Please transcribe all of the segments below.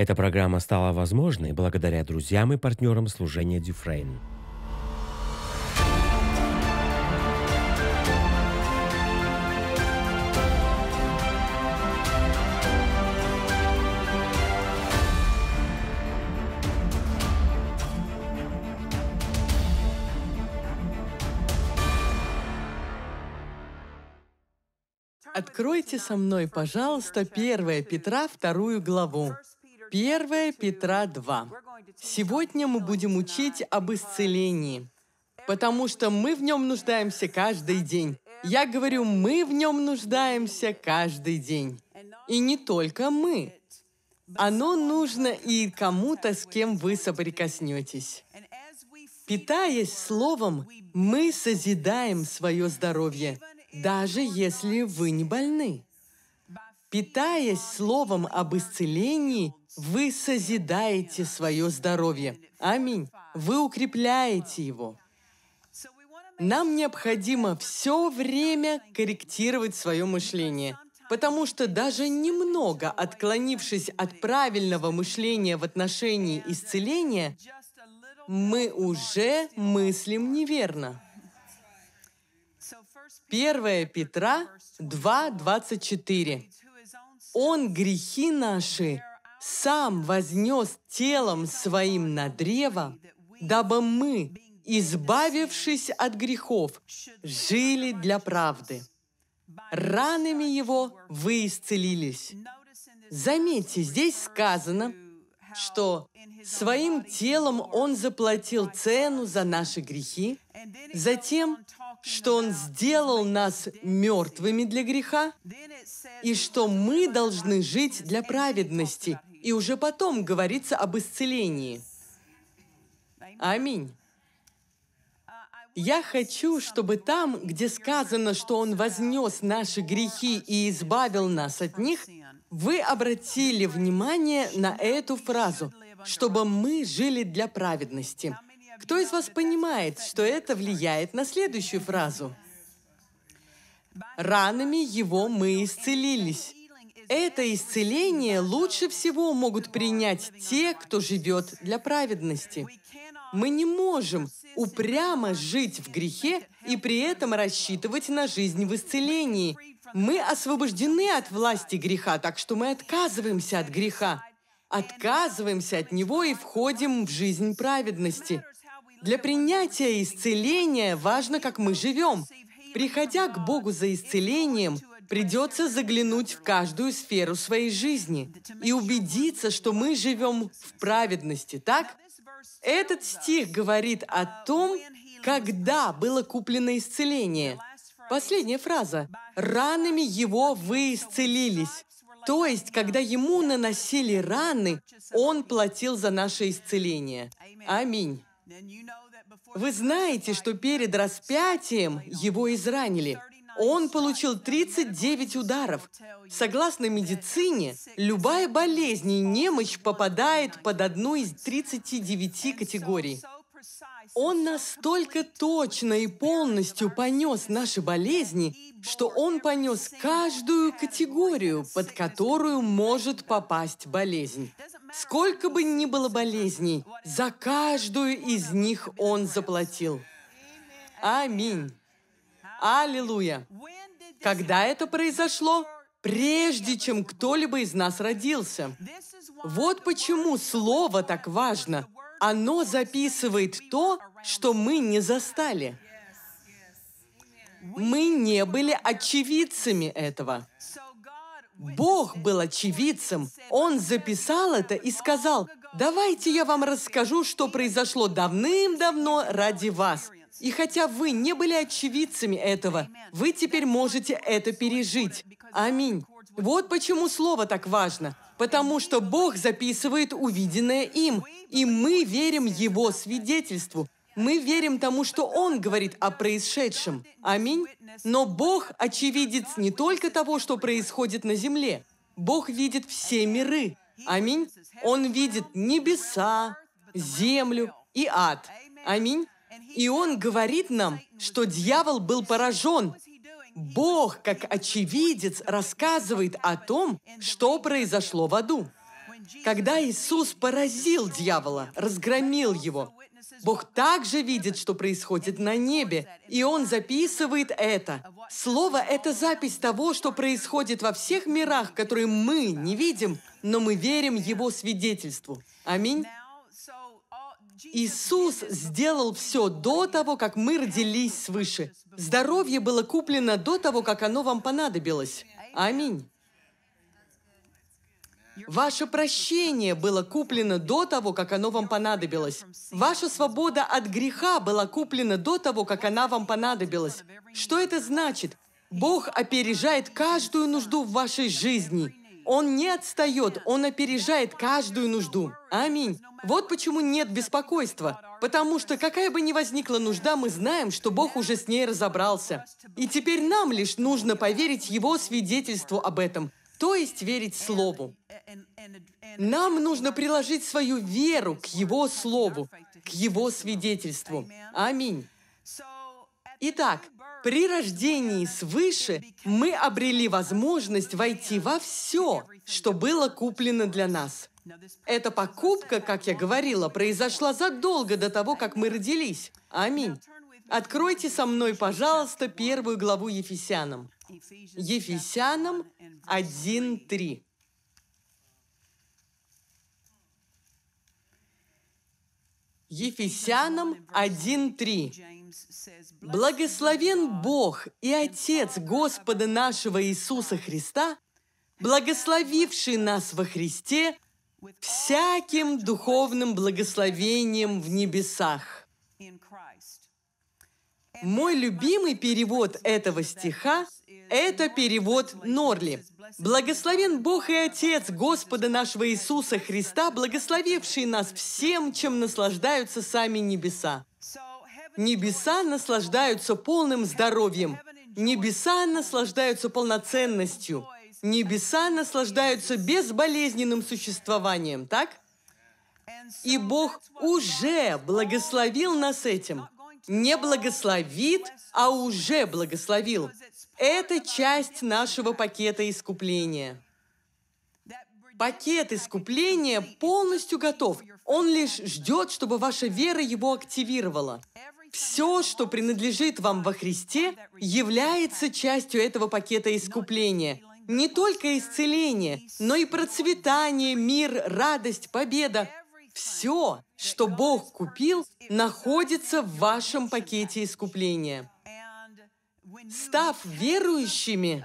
Эта программа стала возможной благодаря друзьям и партнерам служения Дюфрейн. Откройте со мной, пожалуйста, 1 Петра, вторую главу. 1 Петра 2. Сегодня мы будем учить об исцелении, потому что мы в нем нуждаемся каждый день. Я говорю, мы в нем нуждаемся каждый день. И не только мы. Оно нужно и кому-то, с кем вы соприкоснетесь. Питаясь словом, мы созидаем свое здоровье, даже если вы не больны. Питаясь словом об исцелении, вы созидаете свое здоровье. Аминь. Вы укрепляете его. Нам необходимо все время корректировать свое мышление, потому что даже немного отклонившись от правильного мышления в отношении исцеления, мы уже мыслим неверно. 1 Петра 2.24. Он грехи наши сам вознес телом своим на древо, дабы мы, избавившись от грехов, жили для правды. Ранами его вы исцелились. Заметьте, здесь сказано, что своим телом он заплатил цену за наши грехи, затем, что он сделал нас мертвыми для греха, и что мы должны жить для праведности – и уже потом говорится об исцелении. Аминь. Я хочу, чтобы там, где сказано, что Он вознес наши грехи и избавил нас от них, вы обратили внимание на эту фразу, чтобы мы жили для праведности. Кто из вас понимает, что это влияет на следующую фразу? Ранами Его мы исцелились. Это исцеление лучше всего могут принять те, кто живет для праведности. Мы не можем упрямо жить в грехе и при этом рассчитывать на жизнь в исцелении. Мы освобождены от власти греха, так что мы отказываемся от греха, отказываемся от него и входим в жизнь праведности. Для принятия исцеления важно, как мы живем. Приходя к Богу за исцелением – Придется заглянуть в каждую сферу своей жизни и убедиться, что мы живем в праведности, так? Этот стих говорит о том, когда было куплено исцеление. Последняя фраза. «Ранами его вы исцелились». То есть, когда ему наносили раны, он платил за наше исцеление. Аминь. Вы знаете, что перед распятием его изранили. Он получил 39 ударов. Согласно медицине, любая болезнь и немощь попадает под одну из 39 категорий. Он настолько точно и полностью понес наши болезни, что он понес каждую категорию, под которую может попасть болезнь. Сколько бы ни было болезней, за каждую из них он заплатил. Аминь. Аллилуйя! Когда это произошло? Прежде чем кто-либо из нас родился. Вот почему слово так важно. Оно записывает то, что мы не застали. Мы не были очевидцами этого. Бог был очевидцем. Он записал это и сказал, «Давайте я вам расскажу, что произошло давным-давно ради вас, и хотя вы не были очевидцами этого, вы теперь можете это пережить. Аминь. Вот почему слово так важно. Потому что Бог записывает увиденное им, и мы верим Его свидетельству. Мы верим тому, что Он говорит о происшедшем. Аминь. Но Бог очевидец не только того, что происходит на земле. Бог видит все миры. Аминь. Он видит небеса, землю и ад. Аминь. И он говорит нам, что дьявол был поражен. Бог, как очевидец, рассказывает о том, что произошло в аду. Когда Иисус поразил дьявола, разгромил его, Бог также видит, что происходит на небе, и Он записывает это. Слово — это запись того, что происходит во всех мирах, которые мы не видим, но мы верим Его свидетельству. Аминь. Иисус сделал все до того, как мы родились свыше. Здоровье было куплено до того, как оно вам понадобилось. Аминь. Ваше прощение было куплено до того, как оно вам понадобилось. Ваша свобода от греха была куплена до того, как она вам понадобилась. Что это значит? Бог опережает каждую нужду в вашей жизни – он не отстает, Он опережает каждую нужду. Аминь. Вот почему нет беспокойства. Потому что какая бы ни возникла нужда, мы знаем, что Бог уже с ней разобрался. И теперь нам лишь нужно поверить Его свидетельству об этом, то есть верить Слову. Нам нужно приложить свою веру к Его Слову, к Его свидетельству. Аминь. Итак, при рождении свыше мы обрели возможность войти во все, что было куплено для нас. Эта покупка, как я говорила, произошла задолго до того, как мы родились. Аминь. Откройте со мной, пожалуйста, первую главу Ефесянам. Ефесянам 1.3. Ефесянам 1.3. «Благословен Бог и Отец Господа нашего Иисуса Христа, благословивший нас во Христе всяким духовным благословением в небесах». Мой любимый перевод этого стиха – это перевод Норли. «Благословен Бог и Отец Господа нашего Иисуса Христа, благословивший нас всем, чем наслаждаются сами небеса». Небеса наслаждаются полным здоровьем. Небеса наслаждаются полноценностью. Небеса наслаждаются безболезненным существованием, так? И Бог уже благословил нас этим. Не благословит, а уже благословил. Это часть нашего пакета искупления. Пакет искупления полностью готов. Он лишь ждет, чтобы ваша вера его активировала. Все, что принадлежит вам во Христе, является частью этого пакета искупления. Не только исцеление, но и процветание, мир, радость, победа. Все, что Бог купил, находится в вашем пакете искупления. Став верующими,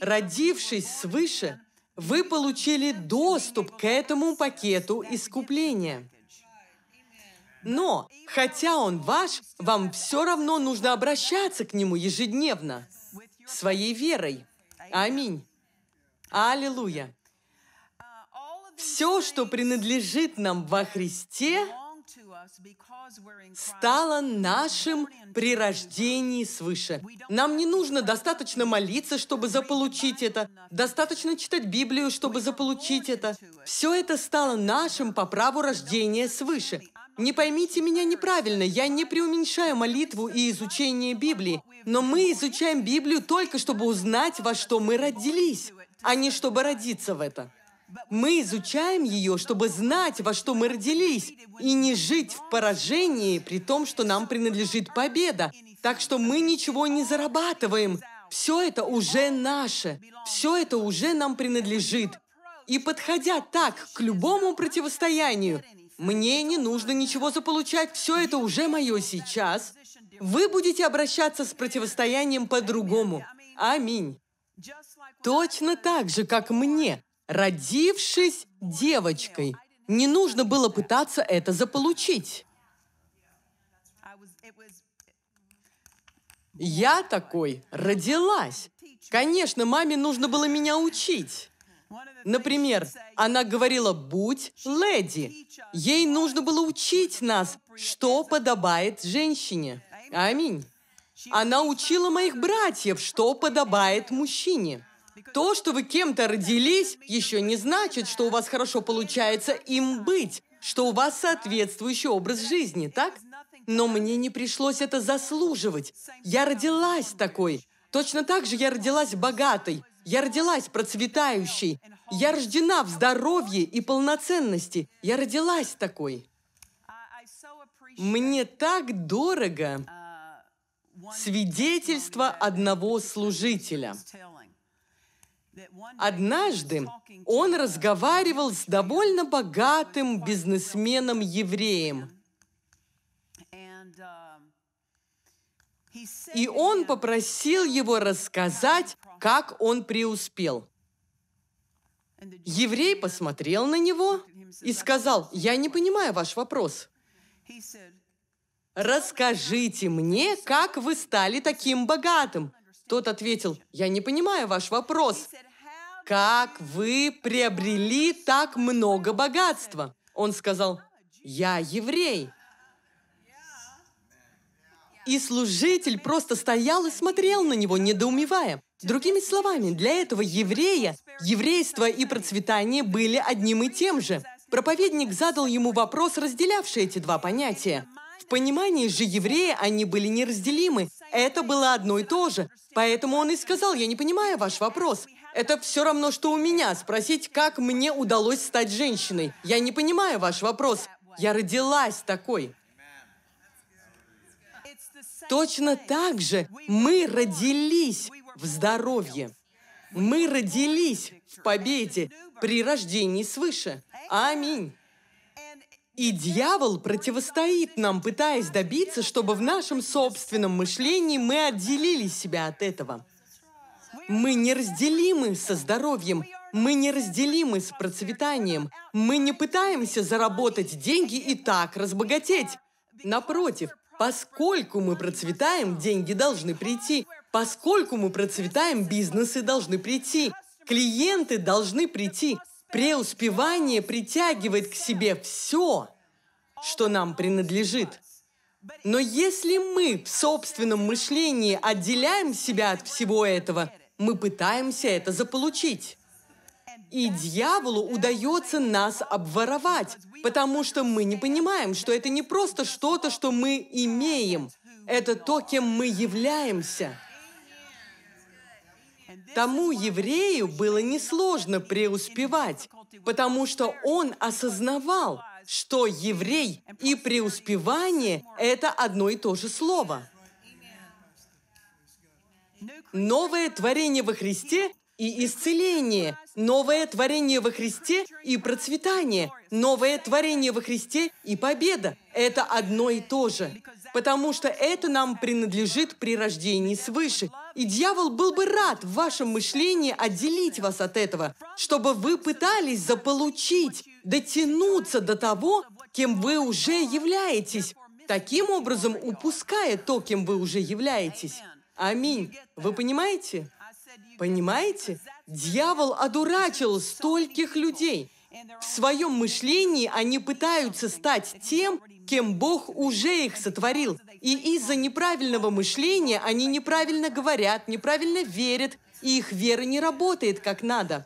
родившись свыше, вы получили доступ к этому пакету искупления. Но, хотя он ваш, вам все равно нужно обращаться к нему ежедневно, своей верой. Аминь. Аллилуйя. Все, что принадлежит нам во Христе, стало нашим при рождении свыше. Нам не нужно достаточно молиться, чтобы заполучить это, достаточно читать Библию, чтобы заполучить это. Все это стало нашим по праву рождения свыше. Не поймите меня неправильно, я не преуменьшаю молитву и изучение Библии, но мы изучаем Библию только чтобы узнать, во что мы родились, а не чтобы родиться в это. Мы изучаем ее, чтобы знать, во что мы родились, и не жить в поражении, при том, что нам принадлежит победа. Так что мы ничего не зарабатываем. Все это уже наше. Все это уже нам принадлежит. И подходя так к любому противостоянию, мне не нужно ничего заполучать, все это уже мое сейчас, вы будете обращаться с противостоянием по-другому. Аминь. Точно так же, как мне. Родившись девочкой, не нужно было пытаться это заполучить. Я такой родилась. Конечно, маме нужно было меня учить. Например, она говорила «будь леди». Ей нужно было учить нас, что подобает женщине. Аминь. Она учила моих братьев, что подобает мужчине. То, что вы кем-то родились, еще не значит, что у вас хорошо получается им быть, что у вас соответствующий образ жизни, так? Но мне не пришлось это заслуживать. Я родилась такой. Точно так же я родилась богатой. Я родилась процветающей. Я рождена в здоровье и полноценности. Я родилась такой. Мне так дорого свидетельство одного служителя. Однажды он разговаривал с довольно богатым бизнесменом-евреем. Um, и он попросил его рассказать, как он преуспел. Еврей посмотрел на него и сказал, «Я не понимаю ваш вопрос». «Расскажите мне, как вы стали таким богатым?» Тот ответил, «Я не понимаю ваш вопрос» как вы приобрели так много богатства?» Он сказал, «Я еврей». И служитель просто стоял и смотрел на него, недоумевая. Другими словами, для этого еврея еврейство и процветание были одним и тем же. Проповедник задал ему вопрос, разделявший эти два понятия. В понимании же еврея они были неразделимы. Это было одно и то же. Поэтому он и сказал, я не понимаю ваш вопрос. Это все равно, что у меня спросить, как мне удалось стать женщиной. Я не понимаю ваш вопрос. Я родилась такой. Точно так же мы родились в здоровье. Мы родились в победе при рождении свыше. Аминь. И дьявол противостоит нам, пытаясь добиться, чтобы в нашем собственном мышлении мы отделили себя от этого. Мы неразделимы со здоровьем, мы неразделимы с процветанием. Мы не пытаемся заработать деньги и так разбогатеть. Напротив, поскольку мы процветаем, деньги должны прийти. Поскольку мы процветаем, бизнесы должны прийти. Клиенты должны прийти. Преуспевание притягивает к себе все, что нам принадлежит. Но если мы в собственном мышлении отделяем себя от всего этого – мы пытаемся это заполучить. И дьяволу удается нас обворовать, потому что мы не понимаем, что это не просто что-то, что мы имеем. Это то, кем мы являемся. Тому еврею было несложно преуспевать, потому что он осознавал, что еврей и преуспевание – это одно и то же слово. Новое творение во Христе и исцеление, новое творение во Христе и процветание, новое творение во Христе и победа. Это одно и то же, потому что это нам принадлежит при рождении свыше. И дьявол был бы рад в вашем мышлении отделить вас от этого, чтобы вы пытались заполучить, дотянуться до того, кем вы уже являетесь, таким образом упуская то, кем вы уже являетесь. Аминь. Вы понимаете? Понимаете? Дьявол одурачил стольких людей. В своем мышлении они пытаются стать тем, кем Бог уже их сотворил. И из-за неправильного мышления они неправильно говорят, неправильно верят, и их вера не работает как надо.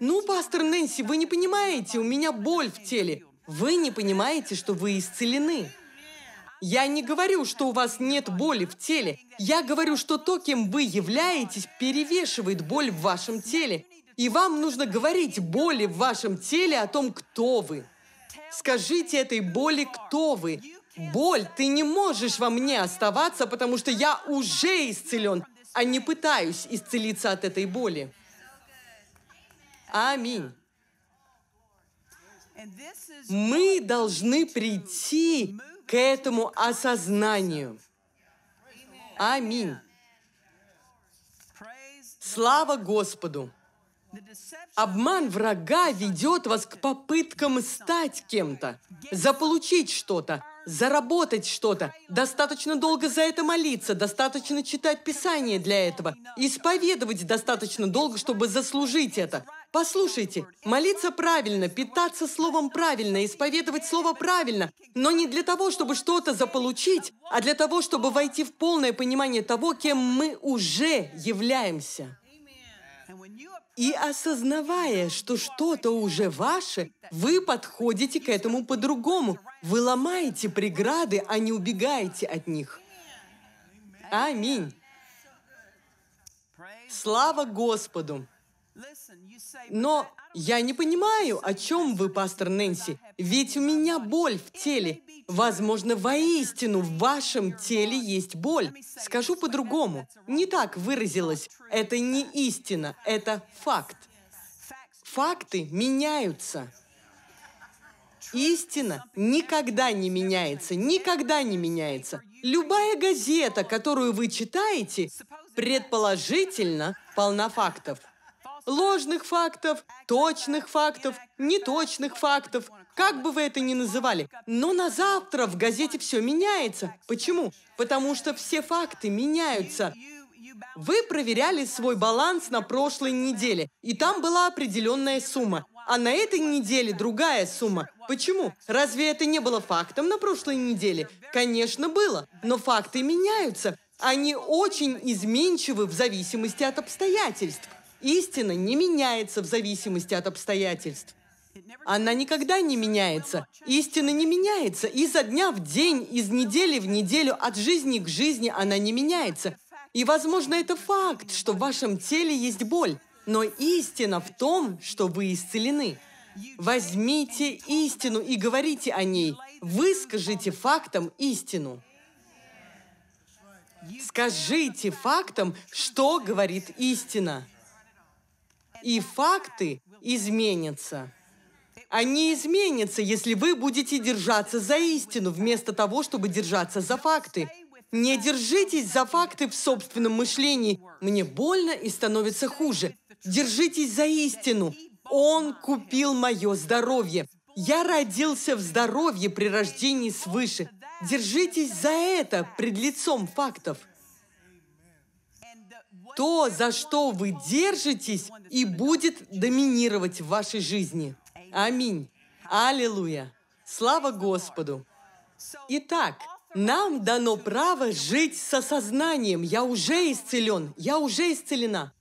Ну, пастор Нэнси, вы не понимаете, у меня боль в теле. Вы не понимаете, что вы исцелены. Я не говорю, что у вас нет боли в теле. Я говорю, что то, кем вы являетесь, перевешивает боль в вашем теле. И вам нужно говорить боли в вашем теле о том, кто вы. Скажите этой боли, кто вы. Боль, ты не можешь во мне оставаться, потому что я уже исцелен, а не пытаюсь исцелиться от этой боли. Аминь. Мы должны прийти к этому осознанию. Аминь. Слава Господу! Обман врага ведет вас к попыткам стать кем-то, заполучить что-то, заработать что-то. Достаточно долго за это молиться, достаточно читать Писание для этого, исповедовать достаточно долго, чтобы заслужить это. Послушайте, молиться правильно, питаться словом правильно, исповедовать слово правильно, но не для того, чтобы что-то заполучить, а для того, чтобы войти в полное понимание того, кем мы уже являемся. И осознавая, что что-то уже ваше, вы подходите к этому по-другому. Вы ломаете преграды, а не убегаете от них. Аминь. Слава Господу! Но я не понимаю, о чем вы, пастор Нэнси, ведь у меня боль в теле. Возможно, воистину в вашем теле есть боль. Скажу по-другому. Не так выразилось. Это не истина, это факт. Факты меняются. Истина никогда не меняется, никогда не меняется. Любая газета, которую вы читаете, предположительно полна фактов ложных фактов, точных фактов, неточных фактов, как бы вы это ни называли. Но на завтра в газете все меняется. Почему? Потому что все факты меняются. Вы проверяли свой баланс на прошлой неделе, и там была определенная сумма. А на этой неделе другая сумма. Почему? Разве это не было фактом на прошлой неделе? Конечно, было. Но факты меняются. Они очень изменчивы в зависимости от обстоятельств. Истина не меняется в зависимости от обстоятельств. Она никогда не меняется. Истина не меняется. Изо дня в день, из недели в неделю, от жизни к жизни она не меняется. И, возможно, это факт, что в вашем теле есть боль. Но истина в том, что вы исцелены. Возьмите истину и говорите о ней. Выскажите фактом истину. Скажите фактом, что говорит истина и факты изменятся. Они изменятся, если вы будете держаться за истину, вместо того, чтобы держаться за факты. Не держитесь за факты в собственном мышлении. Мне больно и становится хуже. Держитесь за истину. Он купил мое здоровье. Я родился в здоровье при рождении свыше. Держитесь за это пред лицом фактов то, за что вы держитесь, и будет доминировать в вашей жизни. Аминь. Аллилуйя. Слава Господу. Итак, нам дано право жить с осознанием. Я уже исцелен, я уже исцелена.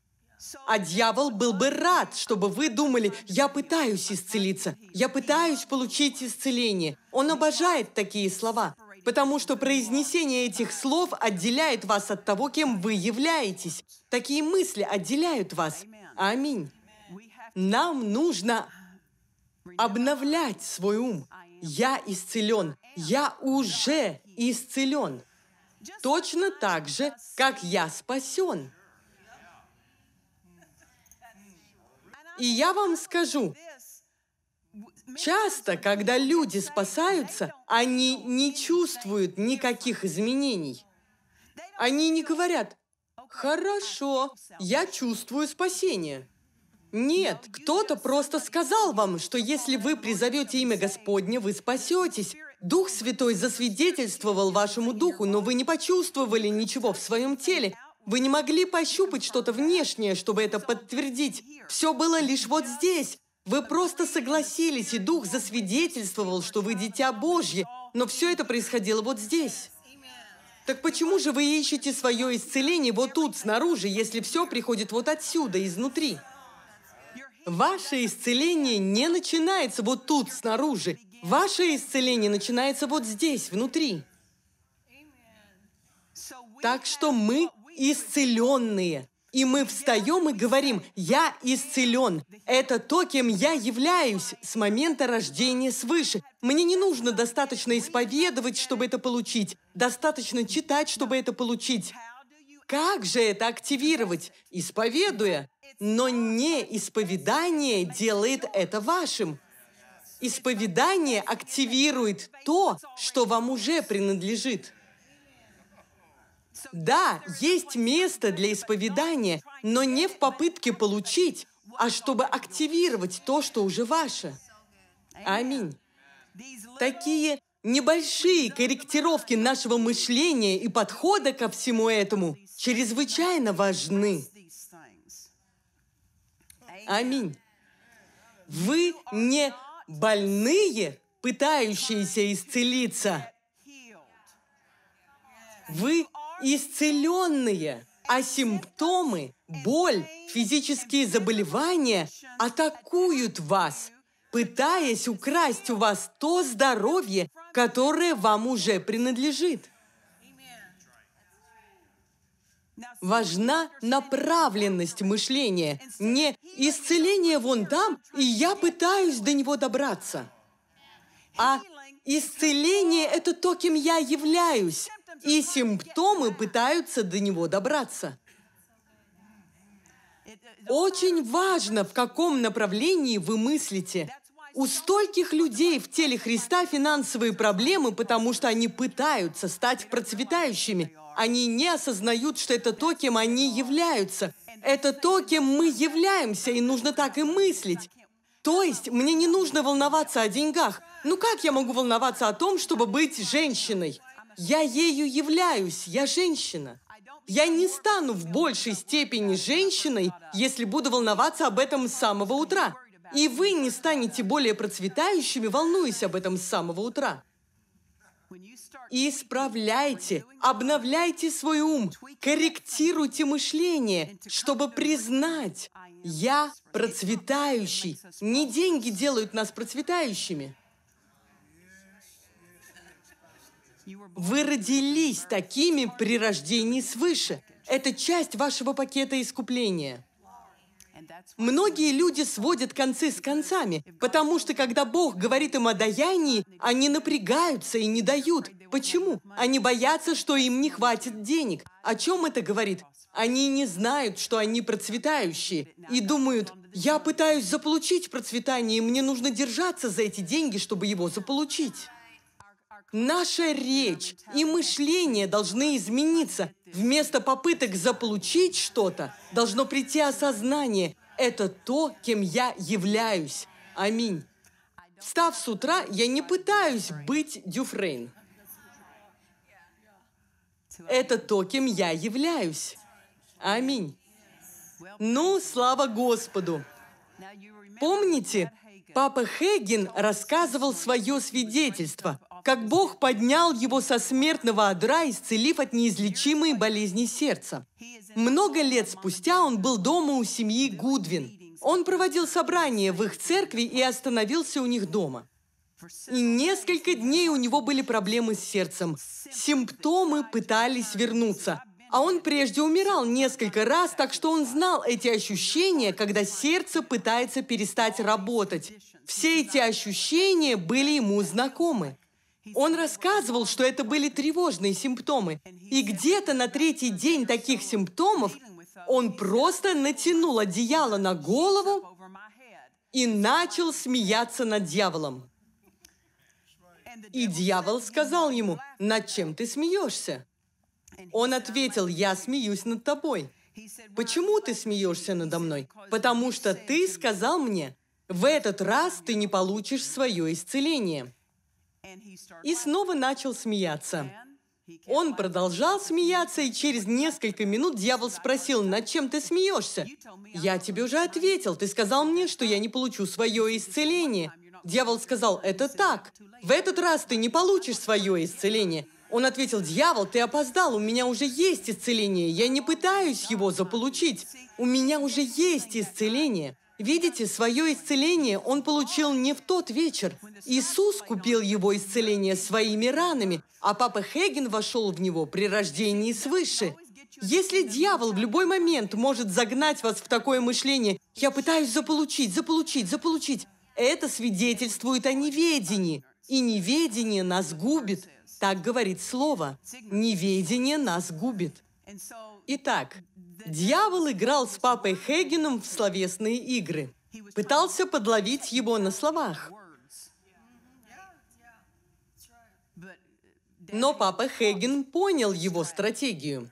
А дьявол был бы рад, чтобы вы думали, я пытаюсь исцелиться, я пытаюсь получить исцеление. Он обожает такие слова. Потому что произнесение этих слов отделяет вас от того, кем вы являетесь. Такие мысли отделяют вас. Аминь. Нам нужно обновлять свой ум. Я исцелен. Я уже исцелен. Точно так же, как я спасен. И я вам скажу, Часто, когда люди спасаются, они не чувствуют никаких изменений. Они не говорят, «Хорошо, я чувствую спасение». Нет, кто-то просто сказал вам, что если вы призовете имя Господне, вы спасетесь. Дух Святой засвидетельствовал вашему духу, но вы не почувствовали ничего в своем теле. Вы не могли пощупать что-то внешнее, чтобы это подтвердить. Все было лишь вот здесь, вы просто согласились, и Дух засвидетельствовал, что вы дитя Божье, но все это происходило вот здесь. Так почему же вы ищете свое исцеление вот тут, снаружи, если все приходит вот отсюда, изнутри? Ваше исцеление не начинается вот тут, снаружи. Ваше исцеление начинается вот здесь, внутри. Так что мы исцеленные. И мы встаем и говорим «Я исцелен». Это то, кем я являюсь с момента рождения свыше. Мне не нужно достаточно исповедовать, чтобы это получить. Достаточно читать, чтобы это получить. Как же это активировать? Исповедуя. Но не исповедание делает это вашим. Исповедание активирует то, что вам уже принадлежит. Да, есть место для исповедания, но не в попытке получить, а чтобы активировать то, что уже ваше. Аминь. Такие небольшие корректировки нашего мышления и подхода ко всему этому чрезвычайно важны. Аминь. Вы не больные, пытающиеся исцелиться. Вы исцеленные, а симптомы, боль, физические заболевания атакуют вас, пытаясь украсть у вас то здоровье, которое вам уже принадлежит. Важна направленность мышления, не исцеление вон там, и я пытаюсь до него добраться. А исцеление – это то, кем я являюсь, и симптомы пытаются до него добраться. Очень важно, в каком направлении вы мыслите. У стольких людей в теле Христа финансовые проблемы, потому что они пытаются стать процветающими. Они не осознают, что это то, кем они являются. Это то, кем мы являемся, и нужно так и мыслить. То есть мне не нужно волноваться о деньгах. Ну как я могу волноваться о том, чтобы быть женщиной? Я ею являюсь, я женщина. Я не стану в большей степени женщиной, если буду волноваться об этом с самого утра. И вы не станете более процветающими, волнуясь об этом с самого утра. Исправляйте, обновляйте свой ум, корректируйте мышление, чтобы признать, я процветающий. Не деньги делают нас процветающими. Вы родились такими при рождении свыше. Это часть вашего пакета искупления. Многие люди сводят концы с концами, потому что когда Бог говорит им о даянии, они напрягаются и не дают. Почему? Они боятся, что им не хватит денег. О чем это говорит? Они не знают, что они процветающие, и думают, я пытаюсь заполучить процветание, и мне нужно держаться за эти деньги, чтобы его заполучить. Наша речь и мышление должны измениться. Вместо попыток заполучить что-то должно прийти осознание. Это то, кем я являюсь. Аминь. Встав с утра, я не пытаюсь быть Дюфрейн. Это то, кем я являюсь. Аминь. Ну, слава Господу! Помните, папа Хейген рассказывал свое свидетельство – как Бог поднял его со смертного одра, исцелив от неизлечимой болезни сердца. Много лет спустя он был дома у семьи Гудвин. Он проводил собрание в их церкви и остановился у них дома. И несколько дней у него были проблемы с сердцем. Симптомы пытались вернуться. А он прежде умирал несколько раз, так что он знал эти ощущения, когда сердце пытается перестать работать. Все эти ощущения были ему знакомы. Он рассказывал, что это были тревожные симптомы. И где-то на третий день таких симптомов он просто натянул одеяло на голову и начал смеяться над дьяволом. И дьявол сказал ему, «Над чем ты смеешься?» Он ответил, «Я смеюсь над тобой». «Почему ты смеешься надо мной?» «Потому что ты сказал мне, в этот раз ты не получишь свое исцеление» и снова начал смеяться. Он продолжал смеяться, и через несколько минут дьявол спросил, над чем ты смеешься? Я тебе уже ответил, ты сказал мне, что я не получу свое исцеление. Дьявол сказал, это так, в этот раз ты не получишь свое исцеление. Он ответил, дьявол, ты опоздал, у меня уже есть исцеление, я не пытаюсь его заполучить, у меня уже есть исцеление. Видите, свое исцеление он получил не в тот вечер. Иисус купил его исцеление своими ранами, а папа Хеген вошел в него при рождении свыше. Если дьявол в любой момент может загнать вас в такое мышление «я пытаюсь заполучить, заполучить, заполучить», это свидетельствует о неведении. И неведение нас губит. Так говорит слово. Неведение нас губит. Итак, Дьявол играл с папой Хегеном в словесные игры. Пытался подловить его на словах. Но папа Хеген понял его стратегию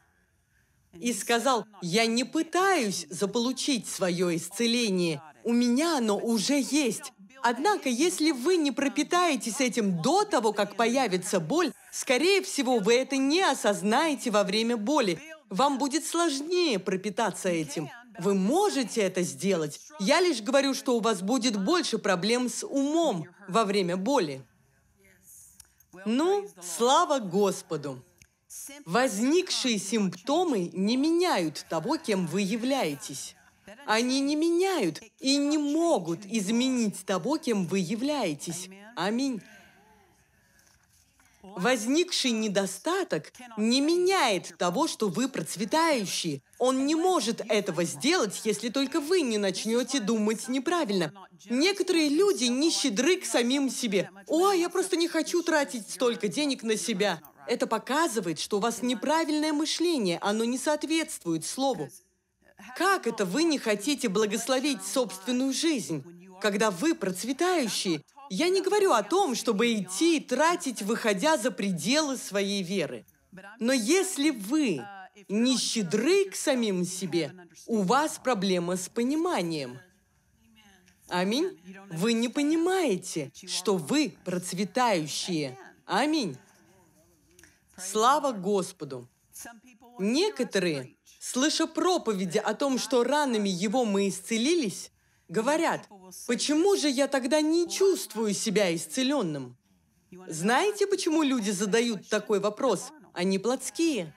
и сказал, «Я не пытаюсь заполучить свое исцеление. У меня оно уже есть. Однако, если вы не пропитаетесь этим до того, как появится боль, скорее всего, вы это не осознаете во время боли, вам будет сложнее пропитаться этим. Вы можете это сделать. Я лишь говорю, что у вас будет больше проблем с умом во время боли. Ну, слава Господу! Возникшие симптомы не меняют того, кем вы являетесь. Они не меняют и не могут изменить того, кем вы являетесь. Аминь. Возникший недостаток не меняет того, что вы процветающий, Он не может этого сделать, если только вы не начнете думать неправильно. Некоторые люди не щедры к самим себе. «О, я просто не хочу тратить столько денег на себя». Это показывает, что у вас неправильное мышление, оно не соответствует слову. Как это вы не хотите благословить собственную жизнь? Когда вы процветающий? Я не говорю о том, чтобы идти и тратить, выходя за пределы своей веры. Но если вы не щедры к самим себе, у вас проблема с пониманием. Аминь. Вы не понимаете, что вы процветающие. Аминь. Слава Господу. Некоторые, слыша проповеди о том, что ранами его мы исцелились, Говорят, почему же я тогда не чувствую себя исцеленным? Знаете, почему люди задают такой вопрос? Они плотские.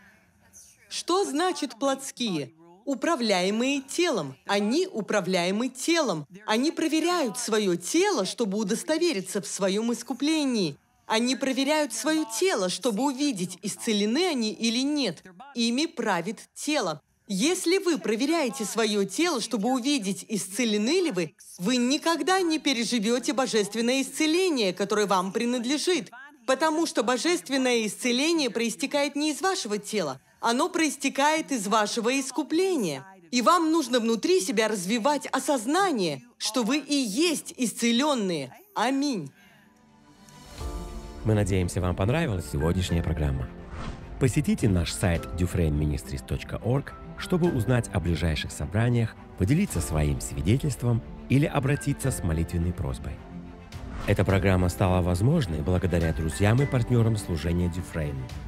Что значит плотские? Управляемые телом. Они управляемы телом. Они проверяют свое тело, чтобы удостовериться в своем искуплении. Они проверяют свое тело, чтобы увидеть, исцелены они или нет. Ими правит тело. Если вы проверяете свое тело, чтобы увидеть, исцелены ли вы, вы никогда не переживете божественное исцеление, которое вам принадлежит, потому что божественное исцеление проистекает не из вашего тела, оно проистекает из вашего искупления. И вам нужно внутри себя развивать осознание, что вы и есть исцеленные. Аминь. Мы надеемся, вам понравилась сегодняшняя программа. Посетите наш сайт dufrainministries.org чтобы узнать о ближайших собраниях, поделиться своим свидетельством или обратиться с молитвенной просьбой. Эта программа стала возможной благодаря друзьям и партнерам служения Дюфрейн –